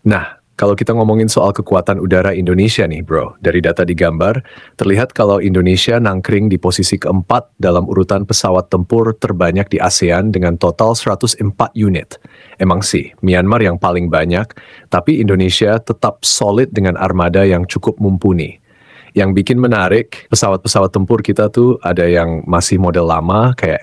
Nah, kalau kita ngomongin soal kekuatan udara Indonesia nih bro, dari data di gambar, terlihat kalau Indonesia nangkring di posisi keempat dalam urutan pesawat tempur terbanyak di ASEAN dengan total 104 unit. Emang sih, Myanmar yang paling banyak, tapi Indonesia tetap solid dengan armada yang cukup mumpuni. Yang bikin menarik, pesawat-pesawat tempur kita tuh ada yang masih model lama kayak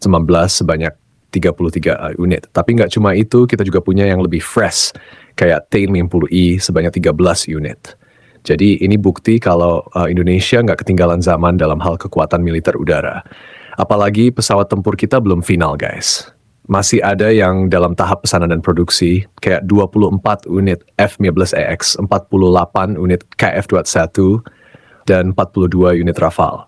F-19 sebanyak 33 uh, unit. Tapi nggak cuma itu, kita juga punya yang lebih fresh, kayak T50i e, sebanyak 13 unit. Jadi ini bukti kalau uh, Indonesia nggak ketinggalan zaman dalam hal kekuatan militer udara. Apalagi pesawat tempur kita belum final, guys. Masih ada yang dalam tahap pesanan dan produksi, kayak 24 unit F-15EX, 48 unit KF-21, dan 42 unit Rafale.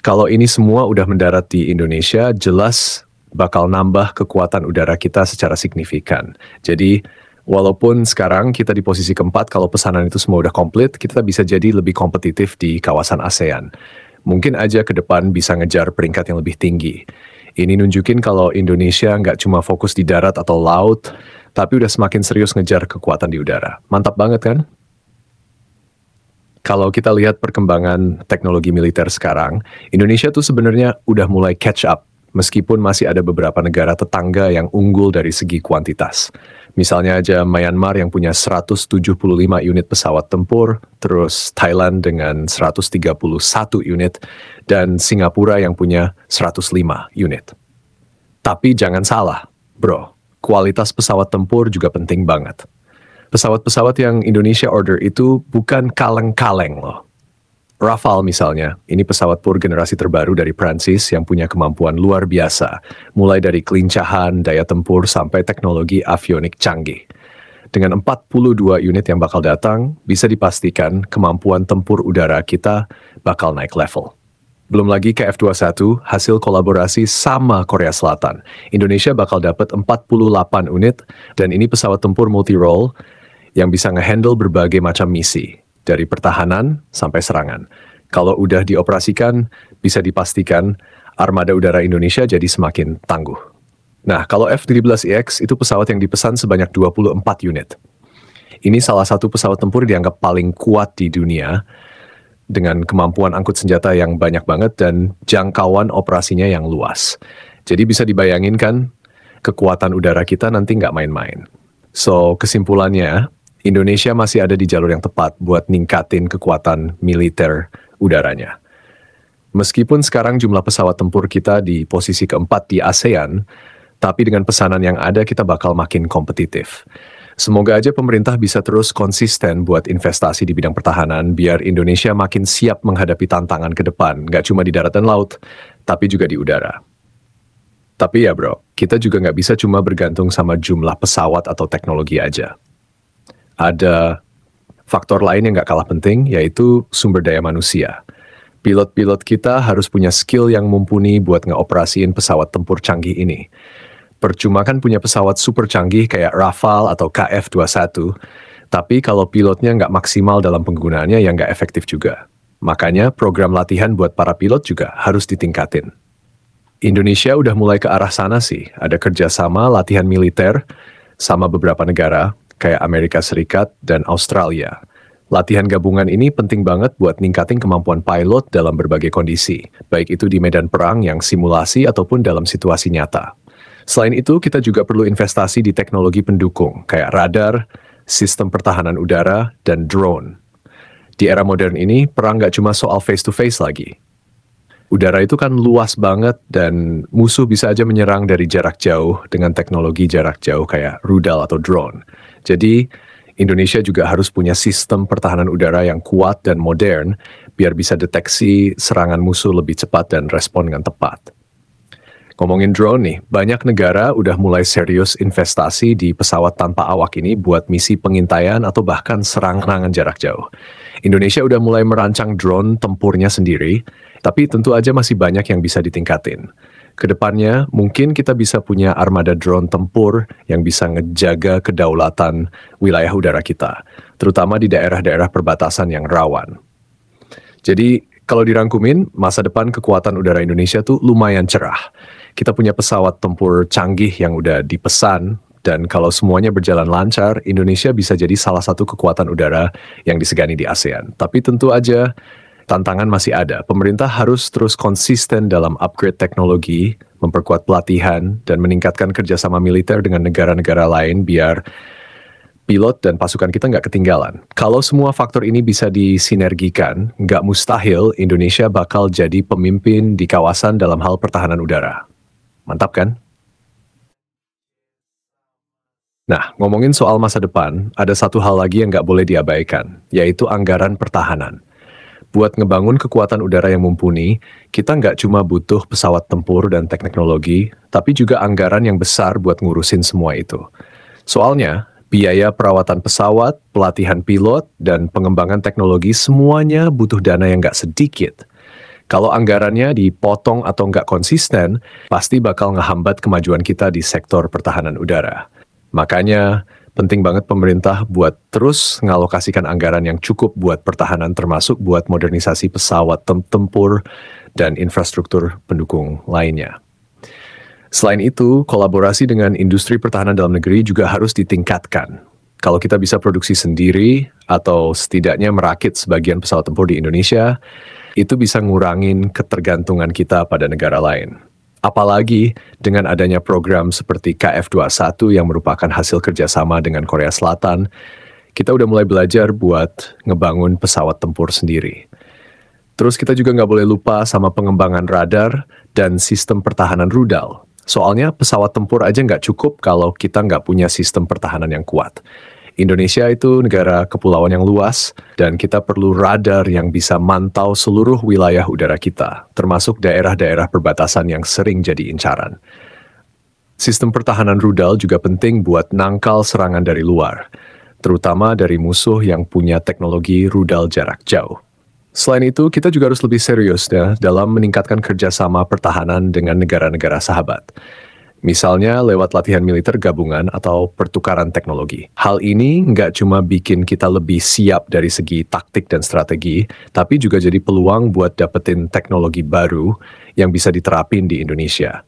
Kalau ini semua udah mendarat di Indonesia, jelas bakal nambah kekuatan udara kita secara signifikan. Jadi walaupun sekarang kita di posisi keempat kalau pesanan itu semua udah komplit, kita bisa jadi lebih kompetitif di kawasan ASEAN. Mungkin aja ke depan bisa ngejar peringkat yang lebih tinggi. Ini nunjukin kalau Indonesia nggak cuma fokus di darat atau laut, tapi udah semakin serius ngejar kekuatan di udara. Mantap banget kan? Kalau kita lihat perkembangan teknologi militer sekarang, Indonesia tuh sebenarnya udah mulai catch up meskipun masih ada beberapa negara tetangga yang unggul dari segi kuantitas. Misalnya aja Myanmar yang punya 175 unit pesawat tempur, terus Thailand dengan 131 unit, dan Singapura yang punya 105 unit. Tapi jangan salah, bro, kualitas pesawat tempur juga penting banget. Pesawat-pesawat yang Indonesia order itu bukan kaleng-kaleng loh Rafale misalnya, ini pesawat pur generasi terbaru dari Prancis yang punya kemampuan luar biasa, mulai dari kelincahan, daya tempur, sampai teknologi avionik canggih. Dengan 42 unit yang bakal datang, bisa dipastikan kemampuan tempur udara kita bakal naik level. Belum lagi kf 21 hasil kolaborasi sama Korea Selatan. Indonesia bakal dapat 48 unit, dan ini pesawat tempur multi-role yang bisa ngehandle berbagai macam misi dari pertahanan sampai serangan. Kalau udah dioperasikan, bisa dipastikan armada udara Indonesia jadi semakin tangguh. Nah, kalau F-13EX e itu pesawat yang dipesan sebanyak 24 unit. Ini salah satu pesawat tempur dianggap paling kuat di dunia dengan kemampuan angkut senjata yang banyak banget dan jangkauan operasinya yang luas. Jadi bisa dibayangin kan, kekuatan udara kita nanti nggak main-main. So, kesimpulannya, Indonesia masih ada di jalur yang tepat buat ningkatin kekuatan militer udaranya. Meskipun sekarang jumlah pesawat tempur kita di posisi keempat di ASEAN, tapi dengan pesanan yang ada kita bakal makin kompetitif. Semoga aja pemerintah bisa terus konsisten buat investasi di bidang pertahanan biar Indonesia makin siap menghadapi tantangan ke depan, Gak cuma di darat dan laut, tapi juga di udara. Tapi ya bro, kita juga nggak bisa cuma bergantung sama jumlah pesawat atau teknologi aja ada faktor lain yang gak kalah penting, yaitu sumber daya manusia. Pilot-pilot kita harus punya skill yang mumpuni buat ngeoperasiin pesawat tempur canggih ini. Percuma kan punya pesawat super canggih kayak Rafale atau KF-21, tapi kalau pilotnya nggak maksimal dalam penggunaannya ya nggak efektif juga. Makanya program latihan buat para pilot juga harus ditingkatin. Indonesia udah mulai ke arah sana sih, ada kerjasama latihan militer sama beberapa negara, kayak Amerika Serikat dan Australia. Latihan gabungan ini penting banget buat ningkatin kemampuan pilot dalam berbagai kondisi, baik itu di medan perang yang simulasi ataupun dalam situasi nyata. Selain itu, kita juga perlu investasi di teknologi pendukung, kayak radar, sistem pertahanan udara, dan drone. Di era modern ini, perang gak cuma soal face-to-face -face lagi, Udara itu kan luas banget dan musuh bisa aja menyerang dari jarak jauh dengan teknologi jarak jauh kayak rudal atau drone. Jadi Indonesia juga harus punya sistem pertahanan udara yang kuat dan modern biar bisa deteksi serangan musuh lebih cepat dan respon dengan tepat. Ngomongin drone nih, banyak negara udah mulai serius investasi di pesawat tanpa awak ini buat misi pengintaian atau bahkan serangan jarak jauh. Indonesia udah mulai merancang drone tempurnya sendiri, tapi tentu aja masih banyak yang bisa ditingkatin. Kedepannya, mungkin kita bisa punya armada drone tempur yang bisa ngejaga kedaulatan wilayah udara kita, terutama di daerah-daerah perbatasan yang rawan. Jadi, kalau dirangkumin, masa depan kekuatan udara Indonesia tuh lumayan cerah. Kita punya pesawat tempur canggih yang udah dipesan, dan kalau semuanya berjalan lancar, Indonesia bisa jadi salah satu kekuatan udara yang disegani di ASEAN. Tapi tentu aja, tantangan masih ada. Pemerintah harus terus konsisten dalam upgrade teknologi, memperkuat pelatihan, dan meningkatkan kerjasama militer dengan negara-negara lain biar pilot dan pasukan kita nggak ketinggalan. Kalau semua faktor ini bisa disinergikan, nggak mustahil Indonesia bakal jadi pemimpin di kawasan dalam hal pertahanan udara. Mantap kan? Nah, ngomongin soal masa depan, ada satu hal lagi yang nggak boleh diabaikan, yaitu anggaran pertahanan buat ngebangun kekuatan udara yang mumpuni, kita nggak cuma butuh pesawat tempur dan teknologi, tapi juga anggaran yang besar buat ngurusin semua itu. Soalnya, biaya perawatan pesawat, pelatihan pilot, dan pengembangan teknologi semuanya butuh dana yang nggak sedikit. Kalau anggarannya dipotong atau nggak konsisten, pasti bakal ngehambat kemajuan kita di sektor pertahanan udara. Makanya, penting banget pemerintah buat terus ngalokasikan anggaran yang cukup buat pertahanan termasuk buat modernisasi pesawat tem tempur dan infrastruktur pendukung lainnya. Selain itu, kolaborasi dengan industri pertahanan dalam negeri juga harus ditingkatkan. Kalau kita bisa produksi sendiri atau setidaknya merakit sebagian pesawat tempur di Indonesia, itu bisa ngurangin ketergantungan kita pada negara lain. Apalagi dengan adanya program seperti KF21 yang merupakan hasil kerjasama dengan Korea Selatan, kita udah mulai belajar buat ngebangun pesawat tempur sendiri. Terus kita juga nggak boleh lupa sama pengembangan radar dan sistem pertahanan rudal. Soalnya pesawat tempur aja nggak cukup kalau kita nggak punya sistem pertahanan yang kuat. Indonesia itu negara kepulauan yang luas dan kita perlu radar yang bisa mantau seluruh wilayah udara kita, termasuk daerah-daerah perbatasan yang sering jadi incaran. Sistem pertahanan rudal juga penting buat nangkal serangan dari luar, terutama dari musuh yang punya teknologi rudal jarak jauh. Selain itu, kita juga harus lebih serius ya, dalam meningkatkan kerjasama pertahanan dengan negara-negara sahabat. Misalnya lewat latihan militer gabungan atau pertukaran teknologi. Hal ini nggak cuma bikin kita lebih siap dari segi taktik dan strategi, tapi juga jadi peluang buat dapetin teknologi baru yang bisa diterapin di Indonesia.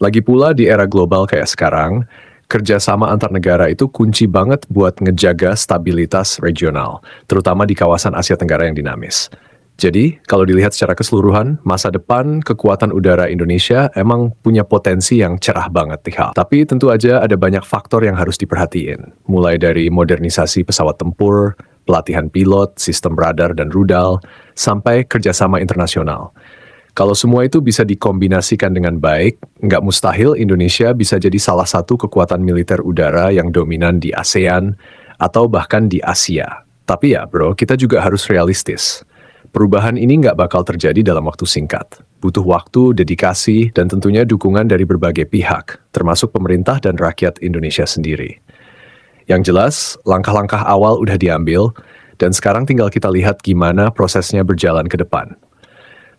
Lagi pula di era global kayak sekarang, kerjasama antar negara itu kunci banget buat ngejaga stabilitas regional, terutama di kawasan Asia Tenggara yang dinamis. Jadi, kalau dilihat secara keseluruhan, masa depan kekuatan udara Indonesia emang punya potensi yang cerah banget nih Tapi tentu aja ada banyak faktor yang harus diperhatiin. Mulai dari modernisasi pesawat tempur, pelatihan pilot, sistem radar dan rudal, sampai kerjasama internasional. Kalau semua itu bisa dikombinasikan dengan baik, nggak mustahil Indonesia bisa jadi salah satu kekuatan militer udara yang dominan di ASEAN atau bahkan di Asia. Tapi ya bro, kita juga harus realistis Perubahan ini nggak bakal terjadi dalam waktu singkat. Butuh waktu, dedikasi, dan tentunya dukungan dari berbagai pihak, termasuk pemerintah dan rakyat Indonesia sendiri. Yang jelas, langkah-langkah awal udah diambil, dan sekarang tinggal kita lihat gimana prosesnya berjalan ke depan.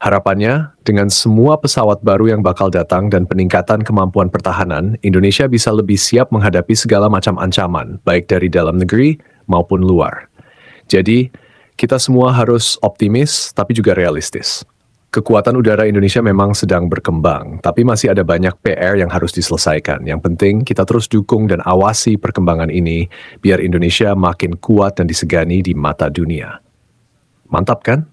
Harapannya, dengan semua pesawat baru yang bakal datang dan peningkatan kemampuan pertahanan, Indonesia bisa lebih siap menghadapi segala macam ancaman, baik dari dalam negeri maupun luar. Jadi, kita semua harus optimis, tapi juga realistis. Kekuatan udara Indonesia memang sedang berkembang, tapi masih ada banyak PR yang harus diselesaikan. Yang penting, kita terus dukung dan awasi perkembangan ini, biar Indonesia makin kuat dan disegani di mata dunia. Mantap, kan?